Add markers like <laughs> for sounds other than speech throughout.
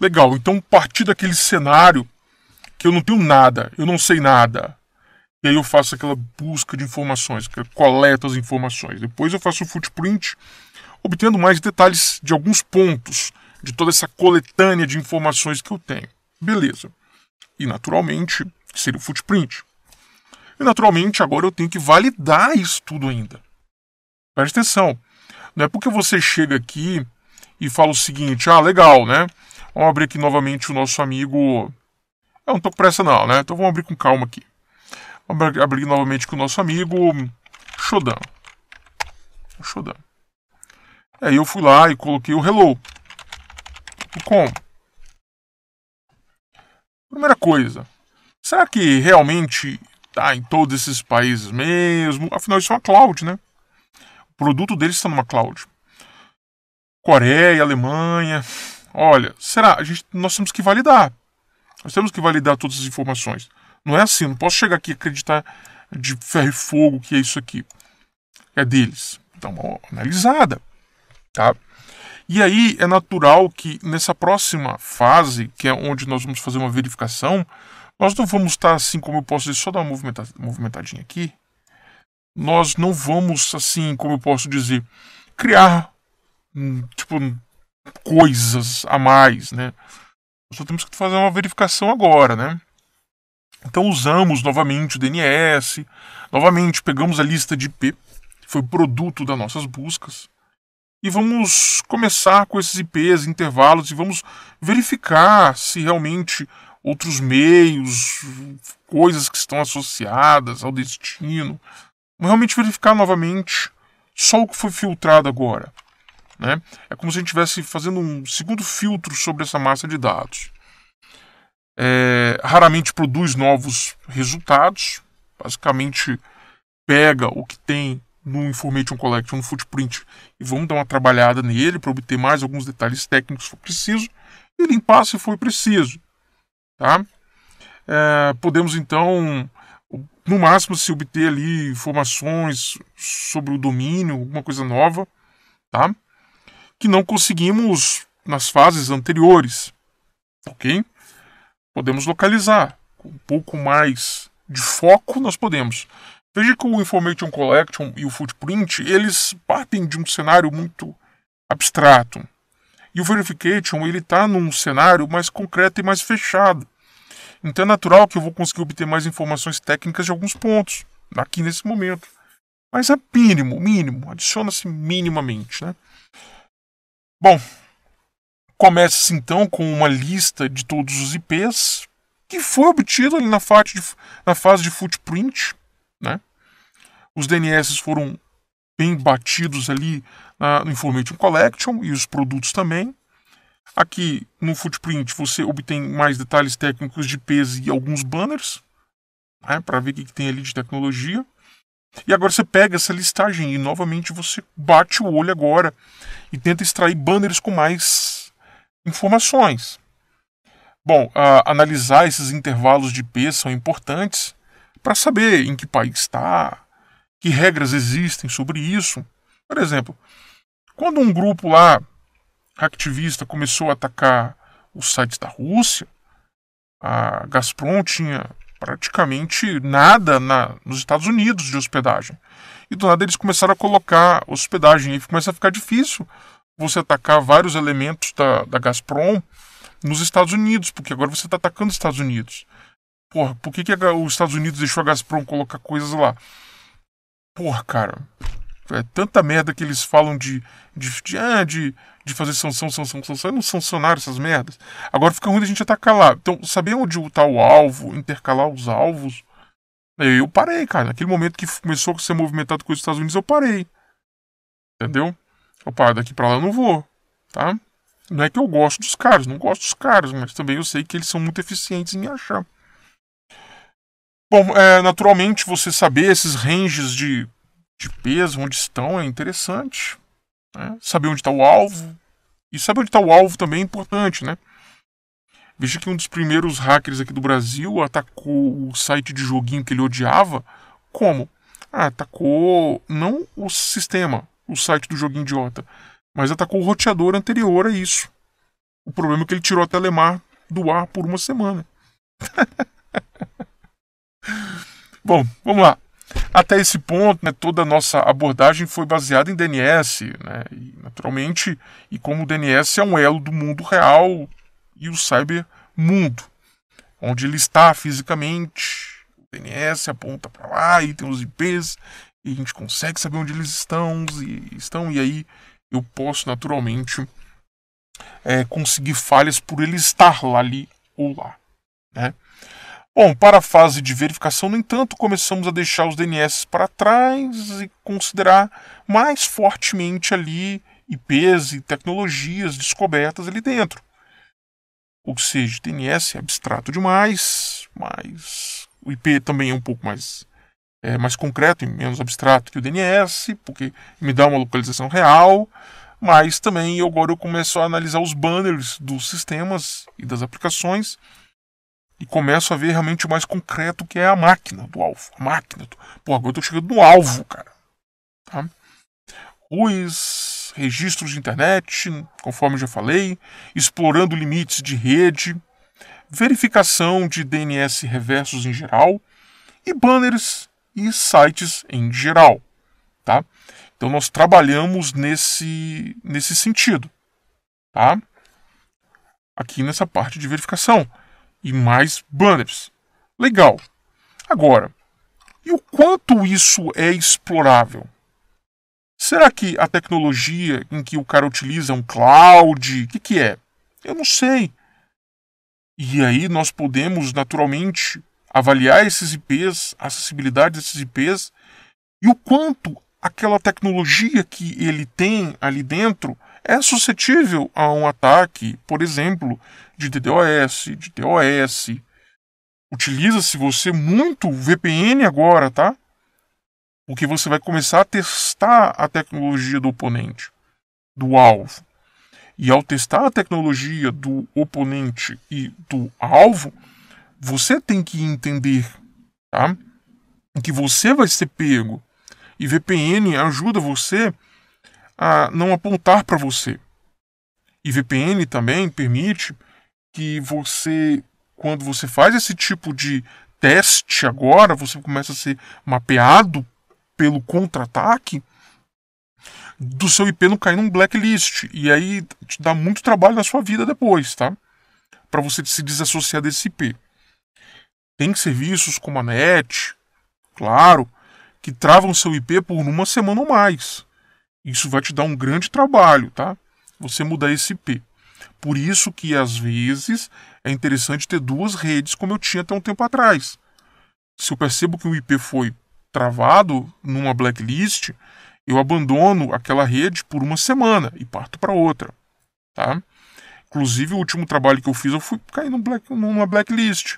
Legal, então partir daquele cenário que eu não tenho nada, eu não sei nada. E aí eu faço aquela busca de informações, coleto as informações. Depois eu faço o footprint, obtendo mais detalhes de alguns pontos de toda essa coletânea de informações que eu tenho. Beleza. E naturalmente, seria o footprint. E naturalmente, agora eu tenho que validar isso tudo ainda. Preste atenção. Não é porque você chega aqui e fala o seguinte: ah, legal, né? Vamos abrir aqui novamente o nosso amigo. Eu não tô com pressa, não, né? Então vamos abrir com calma aqui. Vamos abrir novamente com o nosso amigo Shodan. Shodan. Aí eu fui lá e coloquei o hello. O como? Primeira coisa, será que realmente tá em todos esses países mesmo? Afinal, isso é uma cloud, né? O produto deles está numa cloud. Coreia, Alemanha. Olha, será? A gente, nós temos que validar. Nós temos que validar todas as informações. Não é assim, não posso chegar aqui e acreditar de ferro e fogo que é isso aqui. É deles. Então, uma analisada. Tá? E aí é natural que nessa próxima fase, que é onde nós vamos fazer uma verificação, nós não vamos estar assim como eu posso dizer, só dar uma movimentadinha aqui. Nós não vamos assim, como eu posso dizer, criar tipo, coisas a mais, né? Nós só temos que fazer uma verificação agora, né? Então usamos novamente o DNS, novamente pegamos a lista de IP, que foi produto das nossas buscas, e vamos começar com esses IPs, intervalos, e vamos verificar se realmente outros meios, coisas que estão associadas ao destino, realmente verificar novamente só o que foi filtrado agora. Né? É como se a gente estivesse fazendo um segundo filtro sobre essa massa de dados. É, raramente produz novos resultados, basicamente pega o que tem no Information Collection, no Footprint, e vamos dar uma trabalhada nele para obter mais alguns detalhes técnicos se for preciso, e limpar se for preciso. Tá? É, podemos então, no máximo, se obter ali informações sobre o domínio, alguma coisa nova. Tá? que não conseguimos nas fases anteriores. Ok? Podemos localizar. Com um pouco mais de foco, nós podemos. Veja que o Information Collection e o Footprint, eles partem de um cenário muito abstrato. E o Verification, ele está num cenário mais concreto e mais fechado. Então é natural que eu vou conseguir obter mais informações técnicas de alguns pontos, aqui nesse momento. Mas é mínimo, mínimo, adiciona-se minimamente, né? Bom, começa-se então com uma lista de todos os IPs que foi obtido ali na, fase de, na fase de footprint. Né? Os DNS foram bem batidos ali na, no Information Collection e os produtos também. Aqui no footprint você obtém mais detalhes técnicos de IPs e alguns banners né, para ver o que, que tem ali de tecnologia. E agora você pega essa listagem e novamente você bate o olho agora e tenta extrair banners com mais informações. Bom, a, analisar esses intervalos de P são importantes para saber em que país está, que regras existem sobre isso. Por exemplo, quando um grupo lá ativista começou a atacar os sites da Rússia, a Gazprom tinha praticamente nada na, nos Estados Unidos de hospedagem. E do nada eles começaram a colocar hospedagem e começa a ficar difícil você atacar vários elementos da, da Gazprom nos Estados Unidos, porque agora você está atacando os Estados Unidos. Porra, por que, que a, os Estados Unidos deixou a Gazprom colocar coisas lá? Porra, cara, é tanta merda que eles falam de, de, de, ah, de, de fazer sanção, sanção, sanção. Não sancionaram essas merdas. Agora fica ruim da gente atacar lá. Então, saber onde está o alvo, intercalar os alvos. É, eu parei, cara. Naquele momento que começou a ser movimentado com os Estados Unidos, eu parei. Entendeu? Opa, daqui pra lá eu não vou. Tá? Não é que eu gosto dos caras, não gosto dos caras, mas também eu sei que eles são muito eficientes em me achar. Bom, é, naturalmente você saber esses ranges de de peso, onde estão, é interessante. Né? Saber onde está o alvo. E saber onde está o alvo também é importante, né? Veja que um dos primeiros hackers aqui do Brasil atacou o site de joguinho que ele odiava. Como? Ah, atacou não o sistema, o site do joguinho idiota, mas atacou o roteador anterior a isso. O problema é que ele tirou a Telemar do ar por uma semana. <laughs> Bom, vamos lá. Até esse ponto, né, toda a nossa abordagem foi baseada em DNS, né, e naturalmente, e como o DNS é um elo do mundo real e o cybermundo, onde ele está fisicamente, o DNS aponta para lá e tem os IPs, e a gente consegue saber onde eles estão, e, estão, e aí eu posso naturalmente é, conseguir falhas por ele estar lá ali ou lá. Né? Bom, para a fase de verificação, no entanto, começamos a deixar os DNS para trás e considerar mais fortemente ali IPs e tecnologias descobertas ali dentro. Ou seja, DNS é abstrato demais, mas o IP também é um pouco mais, é, mais concreto e menos abstrato que o DNS, porque me dá uma localização real. Mas também agora eu começo a analisar os banners dos sistemas e das aplicações e começo a ver realmente o mais concreto que é a máquina do alvo. A máquina. Do... Pô, agora eu tô chegando no alvo, cara. Tá? Os registros de internet, conforme já falei, explorando limites de rede, verificação de DNS reversos em geral e banners e sites em geral, tá? Então nós trabalhamos nesse nesse sentido, tá? Aqui nessa parte de verificação e mais banners. Legal. Agora, e o quanto isso é explorável? Será que a tecnologia em que o cara utiliza um cloud, o que, que é? Eu não sei. E aí nós podemos naturalmente avaliar esses IPs, a acessibilidade desses IPs e o quanto aquela tecnologia que ele tem ali dentro é suscetível a um ataque, por exemplo, de DDoS, de TOS. Utiliza-se você muito VPN agora, tá? Porque você vai começar a testar a tecnologia do oponente, do alvo. E ao testar a tecnologia do oponente e do alvo, você tem que entender, tá? Que você vai ser pego e VPN ajuda você a não apontar para você. E VPN também permite que você, quando você faz esse tipo de teste agora, você começa a ser mapeado pelo contra-ataque do seu IP não cair num blacklist. E aí te dá muito trabalho na sua vida depois, tá? Para você se desassociar desse IP. Tem serviços como a NET, claro, que travam seu IP por uma semana ou mais. Isso vai te dar um grande trabalho, tá? Você mudar esse IP. Por isso que às vezes é interessante ter duas redes, como eu tinha até um tempo atrás. Se eu percebo que o IP foi travado numa blacklist, eu abandono aquela rede por uma semana e parto para outra, tá? Inclusive o último trabalho que eu fiz, eu fui cair numa blacklist.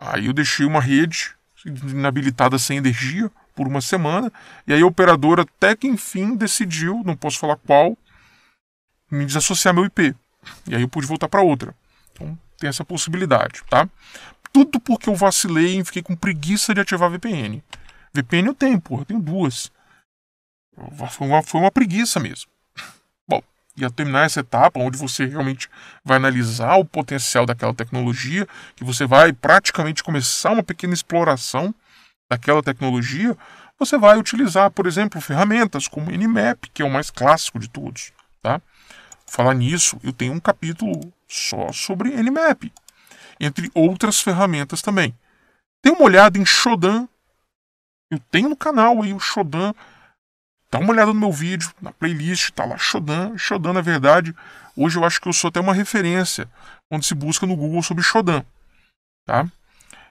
Aí eu deixei uma rede inabilitada sem energia por uma semana. E aí a operadora, até que enfim, decidiu, não posso falar qual, me desassociar meu IP. E aí eu pude voltar para outra. Então tem essa possibilidade, tá? Tudo porque eu vacilei e fiquei com preguiça de ativar VPN. VPN eu tenho, porra, eu tenho duas. Foi uma, foi uma preguiça mesmo e a terminar essa etapa, onde você realmente vai analisar o potencial daquela tecnologia, que você vai praticamente começar uma pequena exploração daquela tecnologia, você vai utilizar, por exemplo, ferramentas como Nmap, que é o mais clássico de todos. Tá? Falar nisso, eu tenho um capítulo só sobre Nmap, entre outras ferramentas também. Dê uma olhada em Shodan. Eu tenho no canal aí o Shodan Dá uma olhada no meu vídeo, na playlist, tá lá Shodan. Shodan, na verdade, hoje eu acho que eu sou até uma referência quando se busca no Google sobre Shodan. Tá?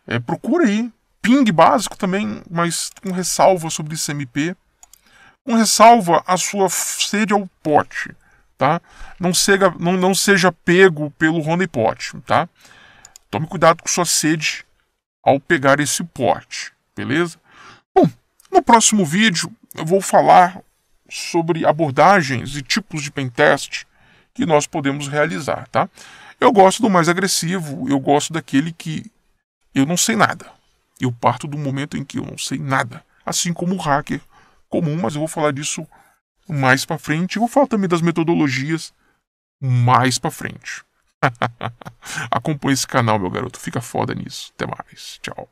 É, procura aí. Ping básico também, mas com ressalva sobre SMP. Com ressalva a sua sede ao pote. Tá? Não, seja, não, não seja pego pelo Rony Pot. Tá? Tome cuidado com sua sede ao pegar esse pote. Beleza? Bom, no próximo vídeo eu vou falar sobre abordagens e tipos de pentest que nós podemos realizar, tá? Eu gosto do mais agressivo, eu gosto daquele que eu não sei nada. Eu parto do momento em que eu não sei nada, assim como o hacker comum, mas eu vou falar disso mais para frente. Eu vou falar também das metodologias mais para frente. <laughs> Acompanhe esse canal, meu garoto. Fica foda nisso. Até mais. Tchau.